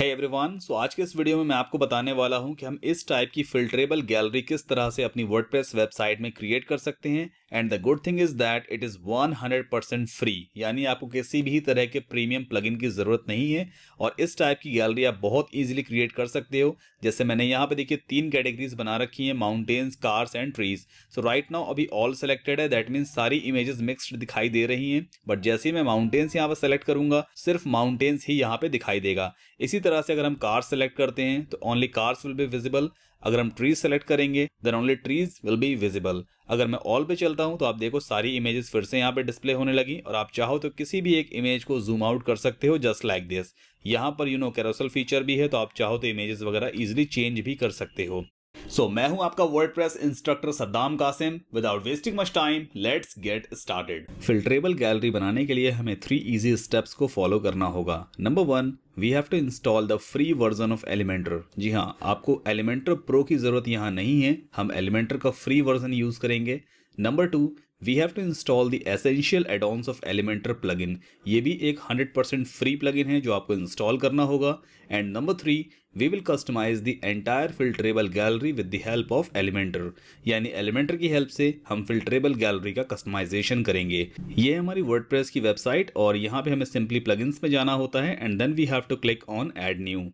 है hey everyone so so, आज के इस वीडियो में मैं आपको बताने वाला हूं कि हम इस टाइप की फिल्टरेबल गैलरी किस तरह से अपनी वर्डप्रेस वेबसाइट में क्रिएट कर सकते हैं and the good thing is that it is 100% free यानी आपको किसी भी तरह के प्रीमियम प्लगइन की जरूरत नहीं है और इस टाइप की गैलरी आप बहुत ईजिली क्रिएट कर सकते हो जैसे मैंने यहाँ पे देखिए तीन कैटेगरीज बना रखी है mountains cars and trees so right now अभी ऑल सेलेक्टेड है दैट मीन सारी इमेजेस मिक्सड दिखाई दे रही है बट जैसे मैं माउंटेन्स यहाँ पर सेलेक्ट करूंगा सिर्फ माउंटेन्स ही यहाँ पे दिखाई देगा इसी तरह तरह से अगर हम कार सेलेक्ट करते हैं तो only cars will be visible अगर हम ट्रीज सेलेक्ट करेंगे then only trees will be visible अगर मैं ऑल पे चलता हूं तो आप देखो सारी इमेजेस फिर से यहाँ पे डिस्प्ले होने लगी और आप चाहो तो किसी भी एक इमेज को जूम आउट कर सकते हो जस्ट लाइक दिस यहाँ पर यू नो कैरोसल फीचर भी है तो आप चाहो तो इमेजेस वगैरह इजिली चेंज भी कर सकते हो सो so, मैं हूं आपका WordPress instructor Saddam Qasim without wasting much time let's get started filterable gallery बनाने के लिए हमें थ्री इजी स्टेप्स को फॉलो करना होगा number one we have to install the free version of Elementor जी हाँ आपको एलिमेंटर प्रो की जरूरत यहाँ नहीं है हम एलिमेंटर का फ्री वर्जन यूज करेंगे number two we have to install the essential addons of Elementor plugin ये भी एक 100% फ्री प्लगइन है जो आपको इंस्टॉल करना होगा and number three we will customize the entire filterable gallery with the help of Elementor यानी एलिमेंटर की हेल्प से हम फिल्टरेबल गैलरी का कस्टमाइजेशन करेंगे ये हमारी वर्डप्रेस की वेबसाइट और यहाँ पे हमें सिंपली प्लगइन्स में जाना होता है and then we have to click on add new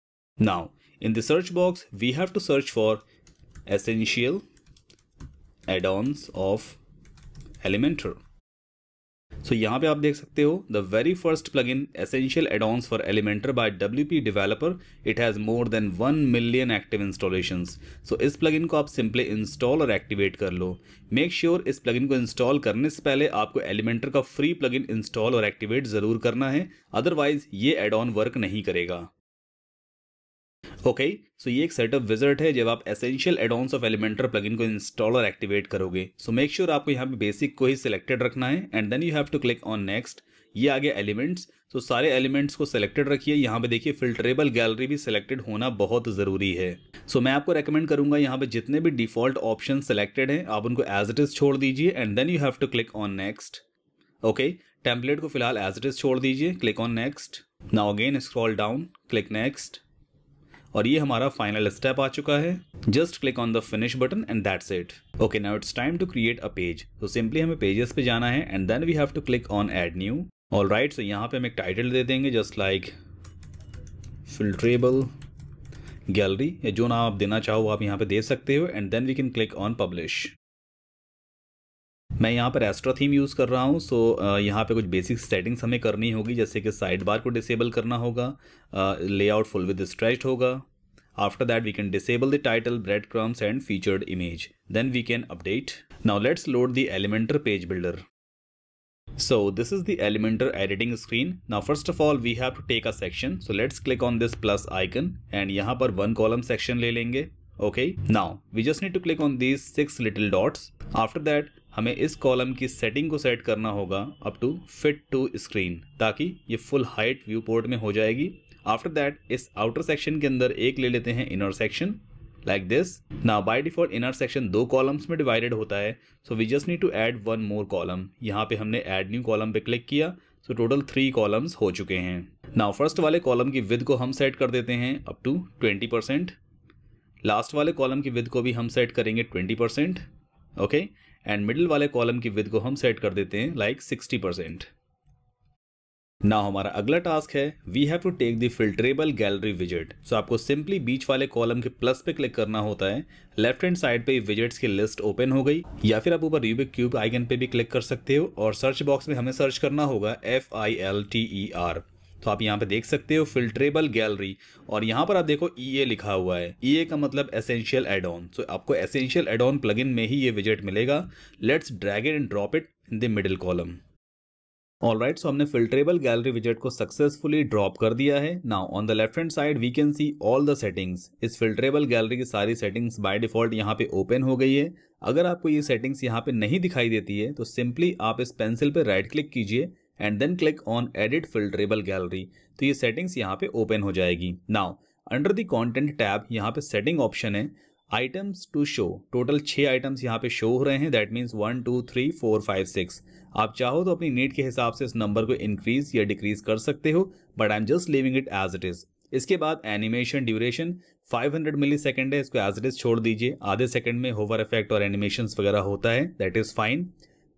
now in the search box we have to search for essential add-ons of Elementor. So so, यहाँ पे आप देख सकते हो the very first plugin essential addons for Elementor by W P developer it has more than one million active installation so इस plugin को आप simply install और एक्टिवेट कर लो मेक श्योर sure इस प्लग इन को install करने से पहले आपको एलिमेंटर का फ्री प्लग इन इंस्टॉल और एक्टिवेट ज़रूर करना है अदरवाइज ये एडॉन वर्क नहीं करेगा ओके okay, सो so ये एक सेटअप विजट है जब आप essential advance of Elementor plugin को इंस्टॉल और एक्टिवेट करोगे सो मेक श्योर आपको यहाँ पे बेसिक को ही सिलेक्टेड रखना है and then you have to click on next ये आ गया एलिमेंट्स तो सारे एलिमेंट्स को सिलेक्टेड रखिए यहाँ पे देखिए फिल्टरेबल गैलरी भी सिलेक्टेड होना बहुत ज़रूरी है सो so, मैं आपको रेकमेंड करूंगा यहाँ पे जितने भी डिफॉल्ट ऑप्शन सिलेक्टेड हैं आप उनको एज इट इज़ छोड़ दीजिए and then you have to click on next okay template को फिलहाल एज इट इज़ छोड़ दीजिए click on next now again scroll down click next और ये हमारा फाइनल स्टेप आ चुका है just click on the finish button and that's it okay now it's time to create a page तो simply हमें पेजेस पे जाना है and then we have to click on add new all right so यहाँ पे हम एक title दे देंगे जस्ट लाइक फिल्ट्रेबल गैलरी या जो नाम आप देना चाहो आप यहाँ पे दे सकते हो and then we can click on publish मैं यहाँ पर एस्ट्रा थीम यूज़ कर रहा हूँ सो यहाँ पे कुछ बेसिक सेटिंग्स हमें करनी होगी जैसे कि साइड बार को डिसेबल करना होगा लेआउट फुल विद स्ट्रेच होगा after that we can disable the title breadcrumbs and featured image then we can update now let's load the Elementor page builder so this is the Elementor editing screen now first of all we have to take a section so let's click on this plus icon and यहाँ पर one column section ले लेंगे okay now we just need to click on this six little dots after that हमें इस column की setting को set करना होगा up to fit to screen ताकि ये फुल हाइट व्यू पोर्ट में हो जाएगी आफ्टर दैट इस आउटर सेक्शन के अंदर एक ले लेते हैं इनर सेक्शन लाइक दिस ना बाई डिफॉल्ट इनर सेक्शन दो कॉलम्स में डिवाइडेड होता है so we just need to add one more column यहाँ पे हमने एड न्यू कॉलम पे क्लिक किया सो टोटल थ्री कॉलम्स हो चुके हैं नाउ फर्स्ट वाले कॉलम की विद को हम सेट कर देते हैं up to twenty percent last वाले कॉलम की विद को भी हम सेट करेंगे twenty percent okay and middle वाले कॉलम की विद को हम सेट कर देते हैं लाइक सिक्सटी परसेंट ना हमारा अगला टास्क है we have to take the filterable gallery विजिट सो आपको सिंपली बीच वाले कॉलम के प्लस पे क्लिक करना होता है लेफ्ट हैंड साइड पे विजिट्स की लिस्ट ओपन हो गई या फिर आप ऊपर रूबिक क्यूब आइकन पे भी क्लिक कर सकते हो और सर्च बॉक्स में हमें सर्च करना होगा F I L T E R तो आप यहाँ पे देख सकते हो फिल्ट्रेबल गैलरी और यहाँ पर आप देखो ई e लिखा हुआ है ई e का मतलब एसेंशियल एड ऑन सो आपको एसेंशियल एड ऑन प्लगइन में ही ये विजेट मिलेगा let's drag it and drop it in the middle column all right so हमने फिल्टरेबल गैलरी विजेट को सक्सेसफुली ड्रॉप कर दिया है now on the left hand side we can see all the settings इस फिल्टरेबल गैलरी की सारी settings by default यहाँ पे ओपन हो गई है अगर आपको ये सेटिंग्स यहाँ पे नहीं दिखाई देती है तो सिंपली आप इस पेंसिल पे राइट क्लिक कीजिए and then click on edit filterable gallery तो ये सेटिंग्स यहाँ पे ओपन हो जाएगी now under the content tab यहाँ पे सेटिंग ऑप्शन है आइटम्स टू शो टोटल छः आइटम्स यहाँ पे शो हो रहे हैं that means one two three four five six आप चाहो तो अपनी नीड के हिसाब से इस नंबर को इंक्रीज या डिक्रीज कर सकते हो but I am just leaving it as it is इसके बाद एनिमेशन ड्यूरेशन 500 मिली सेकेंड है इसको एज इट इज छोड़ दीजिए आधे सेकंड में होवर इफेक्ट और एनिमेशन वगैरह होता है that is fine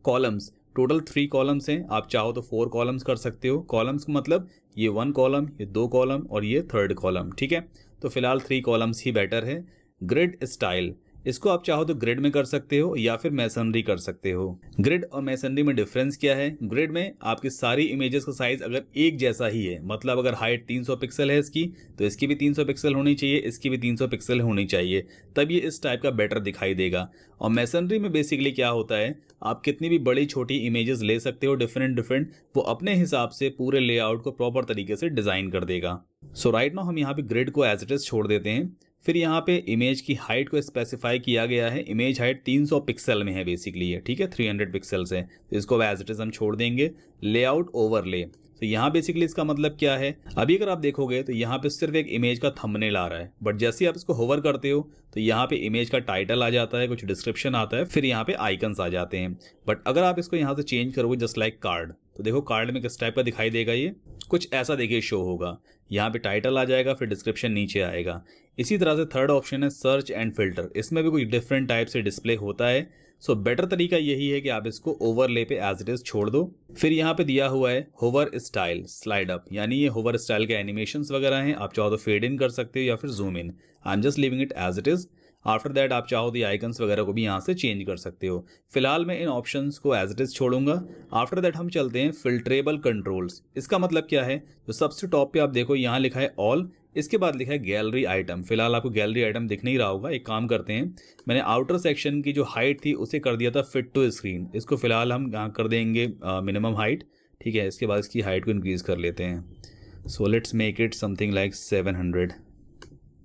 columns total three columns हैं आप चाहो तो फोर कॉलम्स कर सकते हो कॉलम्स का मतलब ये वन कॉलम ये दो कॉलम और ये थर्ड कॉलम ठीक है तो फिलहाल थ्री कॉलम्स ही बेटर है ग्रिड स्टाइल इसको आप चाहो तो ग्रिड में कर सकते हो या फिर मैसनरी कर सकते हो ग्रिड और मैसनरी में डिफरेंस क्या है ग्रिड में आपकी सारी इमेजेस का साइज अगर एक जैसा ही है मतलब अगर हाइट 300 पिक्सल है इसकी तो इसकी भी 300 पिक्सल होनी चाहिए इसकी भी 300 पिक्सल होनी चाहिए तब ये इस टाइप का बेटर दिखाई देगा और मैसनरी में बेसिकली क्या होता है आप कितनी भी बड़ी छोटी इमेजेस ले सकते हो डिफरेंट डिफरेंट वो अपने हिसाब से पूरे लेआउट को प्रॉपर तरीके से डिज़ाइन कर देगा सो राइट नाउ हम यहाँ पे ग्रिड को एज इट इज़ छोड़ देते हैं फिर यहाँ पे इमेज की हाइट को स्पेसिफाई किया गया है इमेज हाइट 300 पिक्सल में है बेसिकली ये ठीक है 300 पिक्सल से तो इसको एज इट इज़ हम छोड़ देंगे लेआउट ओवरले तो यहाँ बेसिकली इसका मतलब क्या है अभी अगर आप देखोगे तो यहाँ पे सिर्फ एक इमेज का थंबनेल आ रहा है बट जैसे आप इसको होवर करते हो तो यहाँ पे इमेज का टाइटल आ जाता है कुछ डिस्क्रिप्शन आता है फिर यहाँ पे आइकन्स आ जाते हैं बट अगर आप इसको यहाँ से चेंज करोगे जस्ट लाइक कार्ड तो देखो कार्ड में किस टाइप का दिखाई देगा ये कुछ ऐसा देखिए शो होगा यहाँ पे टाइटल आ जाएगा फिर डिस्क्रिप्शन नीचे आएगा इसी तरह से थर्ड ऑप्शन है सर्च एंड फिल्टर इसमें भी कुछ डिफरेंट टाइप से डिस्प्ले होता है सो बेटर तरीका यही है कि आप इसको ओवरले पे एज इट इज छोड़ दो फिर यहाँ पे दिया हुआ है होवर स्टाइल स्लाइड अप यानी ये होवर स्टाइल के एनिमेशन वगैरह हैं आप चाहो तो फेड इन कर सकते हो या फिर zoom in I am just leaving it as it is after that आप चाहो तो ये आइकन्स वगैरह को भी यहाँ से चेंज कर सकते हो फिलहाल मैं इन ऑप्शन को एज इट इज़ छोड़ूंगा आफ्टर दैट हम चलते हैं फिल्ट्रेबल कंट्रोल्स इसका मतलब क्या है तो सबसे टॉप पे आप देखो यहाँ लिखा है ऑल इसके बाद लिखा है गैलरी आइटम फिलहाल आपको गैलरी आइटम दिख नहीं रहा होगा एक काम करते हैं मैंने आउटर सेक्शन की जो हाइट थी उसे कर दिया था फिट टू स्क्रीन इसको फिलहाल हम यहाँ कर देंगे मिनिमम हाइट ठीक है इसके बाद इसकी हाइट को इंक्रीज़ कर लेते हैं so let's make it something like seven hundred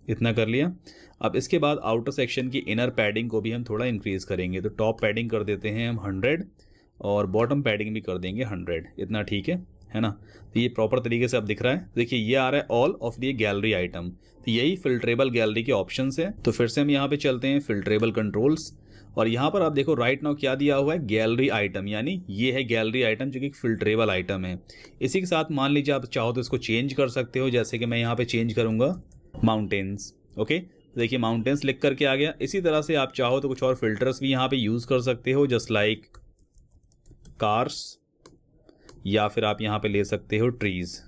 इतना कर लिया अब इसके बाद आउटर सेक्शन की इनर पैडिंग को भी हम थोड़ा इंक्रीज़ करेंगे तो टॉप पैडिंग कर देते हैं हम हंड्रेड और बॉटम पैडिंग भी कर देंगे हंड्रेड इतना ठीक है है ना तो ये प्रॉपर तरीके से अब दिख रहा है देखिए ये आ रहा है all of the gallery item तो यही फिल्ट्रेबल गैलरी के ऑप्शन है तो फिर से हम यहाँ पे चलते हैं फिल्ट्रेबल कंट्रोल्स और यहाँ पर आप देखो राइट right नाउ क्या दिया हुआ है गैलरी आइटम यानी ये है गैलरी आइटम जो कि फिल्ट्रेबल आइटम है इसी के साथ मान लीजिए आप चाहो तो इसको चेंज कर सकते हो जैसे कि मैं यहाँ पे चेंज करूँगा माउंटेन्स ओके देखिए माउंटेन्स लिख करके आ गया इसी तरह से आप चाहो तो कुछ और फिल्टर्स भी यहाँ पे यूज़ कर सकते हो जस्ट लाइक कार्स या फिर आप यहाँ पे ले सकते हो ट्रीज़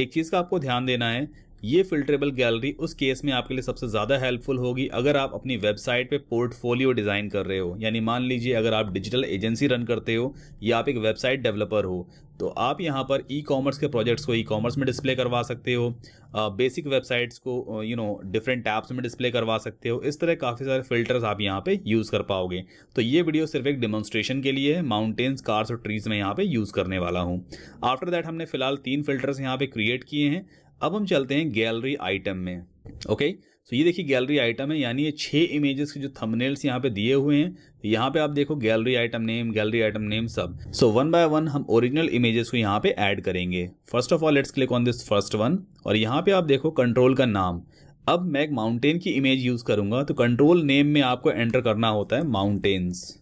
एक चीज़ का आपको ध्यान देना है ये फिल्टरेबल गैलरी उस केस में आपके लिए सबसे ज़्यादा हेल्पफुल होगी अगर आप अपनी वेबसाइट पे पोर्टफोलियो डिज़ाइन कर रहे हो यानी मान लीजिए अगर आप डिजिटल एजेंसी रन करते हो या आप एक वेबसाइट डेवलपर हो तो आप यहाँ पर ई कॉमर्स के प्रोजेक्ट्स को ई कॉमर्स में डिस्प्ले करवा सकते हो बेसिक वेबसाइट्स को यू नो डिफरेंट टैब्स में डिस्प्ले करवा सकते हो इस तरह काफ़ी सारे फिल्टर्स आप यहाँ पे यूज़ कर पाओगे तो ये वीडियो सिर्फ एक डेमोन्स्ट्रेशन के लिए है माउंटेन्स कार्स और ट्रीज़ में यहाँ पे यूज़ करने वाला हूँ आफ्टर दैट हमने फिलहाल तीन फिल्टर्स यहाँ पे क्रिएट किए हैं अब हम चलते हैं गैलरी आइटम में ओके तो ये देखिए गैलरी आइटम है यानी ये छः इमेजेस के जो थंबनेल्स यहाँ पे दिए हुए हैं तो यहाँ पे आप देखो gallery item name gallery item name सब सो वन बाय वन हम ओरिजिनल इमेजेस को यहाँ पे ऐड करेंगे first of all let's click on this first one और यहाँ पे आप देखो कंट्रोल का नाम अब मैं एक माउंटेन की इमेज यूज़ करूंगा तो कंट्रोल नेम में आपको एंटर करना होता है माउंटेन्स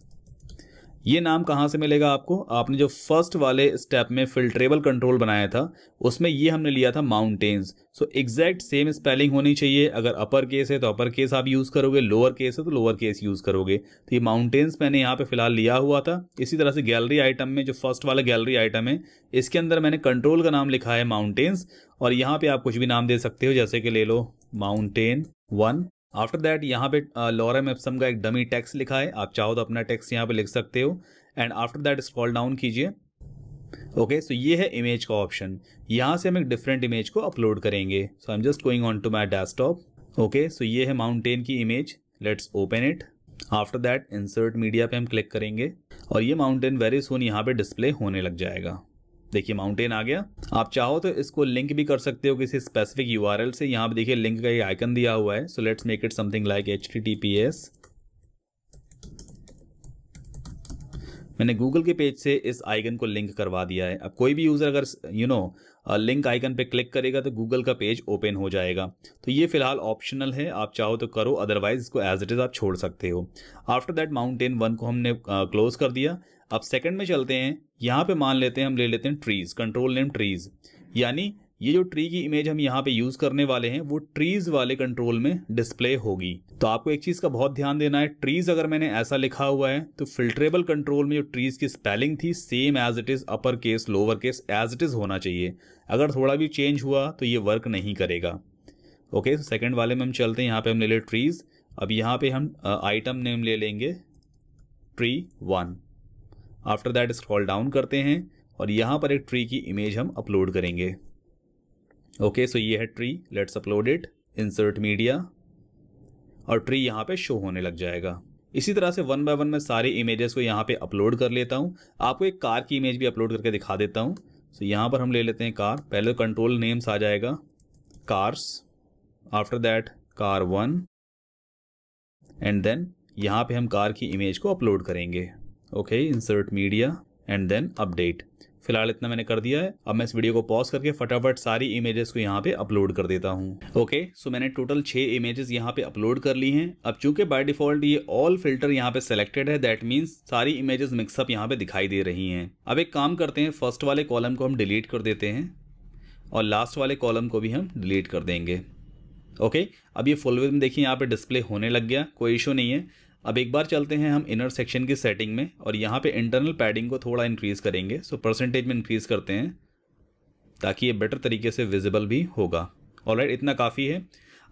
ये नाम कहाँ से मिलेगा आपको आपने जो फर्स्ट वाले स्टेप में फिल्ट्रेबल कंट्रोल बनाया था उसमें ये हमने लिया था mountains so exact same spelling होनी चाहिए अगर अपर केस है तो अपर केस आप यूज़ करोगे लोअर केस है तो लोअर केस यूज़ करोगे तो ये माउंटेन्स मैंने यहाँ पे फिलहाल लिया हुआ था इसी तरह से गैलरी आइटम में जो फर्स्ट वाला गैलरी आइटम है इसके अंदर मैंने कंट्रोल का नाम लिखा है माउंटेन्स और यहाँ पर आप कुछ भी नाम दे सकते हो जैसे कि ले लो माउंटेन वन आफ्टर दैट यहाँ पे लॉरम uh, एप्सम का एक डमी टैक्स लिखा है आप चाहो तो अपना टैक्स यहाँ पे लिख सकते हो and after that scroll down कीजिए ओके सो ये है इमेज का ऑप्शन यहाँ से हम एक डिफरेंट इमेज को अपलोड करेंगे so I am just going on to my desktop okay so ये है माउंटेन की image let's open it after that insert media पे हम क्लिक करेंगे और ये माउंटेन वेरी सोन यहाँ पे डिस्प्ले होने लग जाएगा देखिए माउंटेन आ गया आप चाहो तो इसको लिंक भी कर सकते हो किसी स्पेसिफिक यू से यहाँ पे देखिए लिंक का ये आइकन दिया हुआ है so let's make it something like H T T P S मैंने गूगल के पेज से इस आइकन को लिंक करवा दिया है अब कोई भी यूज़र अगर यू नो लिंक आइकन पे क्लिक करेगा तो गूगल का पेज ओपन हो जाएगा तो ये फिलहाल ऑप्शनल है आप चाहो तो करो अदरवाइज इसको एज इट इज़ आप छोड़ सकते हो आफ्टर दैट माउंटेन वन को हमने क्लोज कर दिया अब सेकेंड में चलते हैं यहाँ पर मान लेते हैं हम ले लेते हैं ट्रीज़ कंट्रोल नेम ट्रीज़ यानी ये जो ट्री की इमेज हम यहाँ पे यूज़ करने वाले हैं वो ट्रीज़ वाले कंट्रोल में डिस्प्ले होगी तो आपको एक चीज़ का बहुत ध्यान देना है ट्रीज अगर मैंने ऐसा लिखा हुआ है तो फिल्टरेबल कंट्रोल में जो ट्रीज की स्पेलिंग थी same as it is upper case lower case as it is होना चाहिए अगर थोड़ा भी चेंज हुआ तो ये वर्क नहीं करेगा ओके तो सेकेंड वाले में हम चलते हैं यहाँ पे हम ले ट्रीज अब यहाँ पे हम आइटम नेम ले लेंगे tree one after that scroll down करते हैं और यहाँ पर एक ट्री की इमेज हम अपलोड करेंगे ओके okay, सो so ये है tree let's upload it insert media और ट्री यहाँ पे शो होने लग जाएगा इसी तरह से वन बाय वन मैं सारे इमेजेस को यहाँ पे अपलोड कर लेता हूँ आपको एक कार की इमेज भी अपलोड करके दिखा देता हूँ सो यहाँ पर हम ले लेते हैं कार पहले कंट्रोल तो नेम्स आ जाएगा cars after that car one and then यहाँ पे हम कार की इमेज को अपलोड करेंगे okay insert media and then update फिलहाल इतना मैंने कर दिया है अब मैं इस वीडियो को पॉज करके फटाफट सारी इमेजेस को यहाँ पे अपलोड कर देता हूँ ओके सो मैंने टोटल छह इमेजेस यहाँ पे अपलोड कर ली हैं अब चूंकि बाय डिफॉल्ट ये ऑल फिल्टर यहाँ पे सिलेक्टेड है दैट मीन्स सारी इमेजेस मिक्सअप यहाँ पे दिखाई दे रही हैं अब एक काम करते हैं फर्स्ट वाले कॉलम को हम डिलीट कर देते हैं और लास्ट वाले कॉलम को भी हम डिलीट कर देंगे ओके अब ये फुल में देखिए यहाँ पे डिस्प्ले होने लग गया कोई इशू नहीं है अब एक बार चलते हैं हम इनर सेक्शन की सेटिंग में और यहाँ पे इंटरनल पैडिंग को थोड़ा इंक्रीज़ करेंगे सो परसेंटेज में इंक्रीज़ करते हैं ताकि ये बेटर तरीके से विजिबल भी होगा ऑल right, इतना काफ़ी है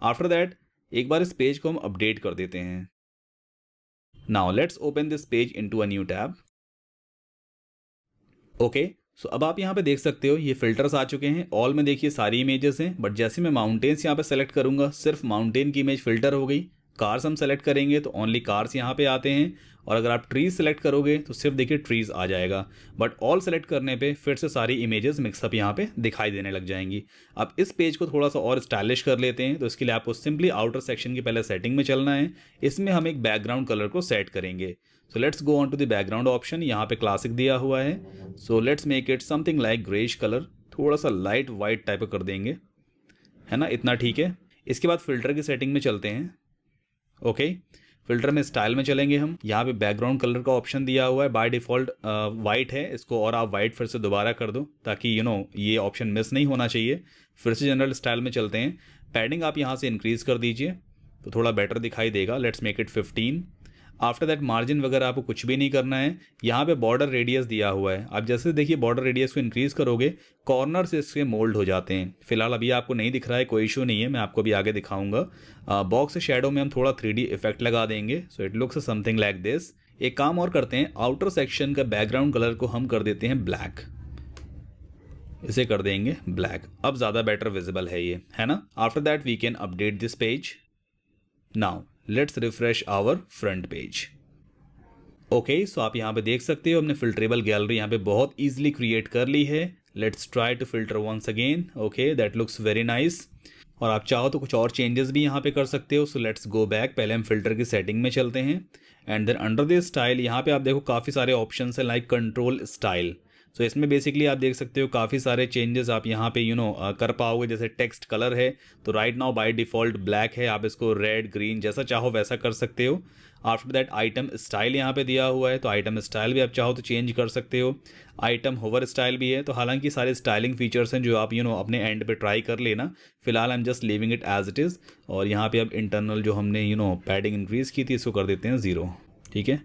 आफ्टर दैट एक बार इस पेज को हम अपडेट कर देते हैं now let's open this page into a new tab okay so अब आप यहाँ पे देख सकते हो ये फिल्टर्स आ चुके हैं ऑल में देखिए सारी इमेजेस हैं बट जैसे मैं माउंटेन्स यहाँ पे सेलेक्ट करूँगा सिर्फ माउंटेन की इमेज फिल्टर हो गई कार्स हम सेलेक्ट करेंगे तो ओनली कार्स यहाँ पे आते हैं और अगर आप ट्रीज सेलेक्ट करोगे तो सिर्फ देखिए ट्रीज आ जाएगा बट ऑल सेलेक्ट करने पे फिर से सारी इमेजेस मिक्सअप यहाँ पे दिखाई देने लग जाएंगी अब इस पेज को थोड़ा सा और स्टाइलिश कर लेते हैं तो इसके लिए आपको सिंपली आउटर सेक्शन की पहले सेटिंग में चलना है इसमें हम एक बैकग्राउंड कलर को सेट करेंगे so let's go on to the background option यहाँ पे क्लासिक दिया हुआ है so let's make it something like greyish colour थोड़ा सा लाइट वाइट टाइप कर देंगे है ना इतना ठीक है इसके बाद फिल्टर की सेटिंग में चलते हैं ओके फिल्टर में स्टाइल में चलेंगे हम यहाँ पे बैकग्राउंड कलर का ऑप्शन दिया हुआ है बाय डिफॉल्ट वाइट है इसको और आप वाइट फिर से दोबारा कर दो ताकि यू you नो know, ये ऑप्शन मिस नहीं होना चाहिए फिर से जनरल स्टाइल में चलते हैं पैडिंग आप यहाँ से इंक्रीज़ कर दीजिए तो थोड़ा बेटर दिखाई देगा let's make it fifteen after that margin वगैरह आपको कुछ भी नहीं करना है यहाँ पे बॉर्डर रेडियस दिया हुआ है आप जैसे देखिए बॉर्डर रेडियस को इंक्रीज़ करोगे कॉर्नर्स इसके मोल्ड हो जाते हैं फिलहाल अभी आपको नहीं दिख रहा है कोई इशू नहीं है मैं आपको भी आगे दिखाऊंगा बॉक्स शेडो में हम थोड़ा थ्री इफेक्ट लगा देंगे so it looks something like this एक काम और करते हैं आउटर सेक्शन का बैकग्राउंड कलर को हम कर देते हैं ब्लैक इसे कर देंगे ब्लैक अब ज़्यादा बेटर विजिबल है ये है ना after that we can update this page now let's refresh our front page okay so आप यहाँ पे देख सकते हो हमने फिल्टरेबल गैलरी यहाँ पे बहुत ईजिली क्रिएट कर ली है let's try to filter once again okay that looks very nice और आप चाहो तो कुछ और चेंजेस भी यहाँ पे कर सकते हो सो लेट्स गो बैक पहले हम फिल्टर की सेटिंग में चलते हैं and then under this style यहाँ पे आप देखो काफ़ी सारे ऑप्शन है like control style so so, इसमें बेसिकली आप देख सकते हो काफ़ी सारे चेंजेस आप यहाँ पे यू you नो know, कर पाओगे जैसे टेक्स्ट कलर है तो right now by default black है आप इसको रेड ग्रीन जैसा चाहो वैसा कर सकते हो आफ्टर दैट आइटम स्टाइल यहाँ पे दिया हुआ है तो आइटम स्टाइल भी आप चाहो तो चेंज कर सकते हो आइटम होवर स्टाइल भी है तो हालांकि सारे स्टाइलिंग फीचर्स हैं जो आप यू you नो know, अपने एंड पे ट्राई कर लेना फिलहाल I am just leaving it as it is और यहाँ पे अब इंटरनल जो हमने यू नो पैडिंग इंक्रीज़ की थी इसको कर देते हैं ज़ीरो ठीक है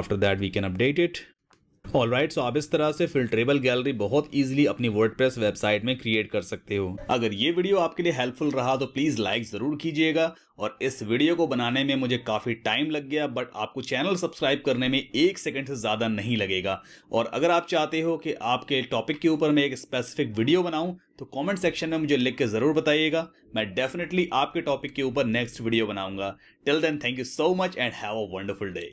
after that we can update it all right so आप इस तरह से फिल्ट्रेबल गैलरी बहुत ईजिली अपनी वर्डप्रेस वेबसाइट में क्रिएट कर सकते हो अगर ये वीडियो आपके लिए हेल्पफुल रहा तो प्लीज लाइक जरूर कीजिएगा और इस वीडियो को बनाने में मुझे काफी टाइम लग गया बट आपको चैनल सब्सक्राइब करने में एक सेकेंड से ज्यादा नहीं लगेगा और अगर आप चाहते हो कि आपके टॉपिक के ऊपर मैं एक स्पेसिफिक वीडियो बनाऊं तो कमेंट सेक्शन में मुझे लिख के जरूर बताइएगा मैं डेफिनेटली आपके टॉपिक के ऊपर नेक्स्ट वीडियो बनाऊंगा till then thank you so much and have a wonderful day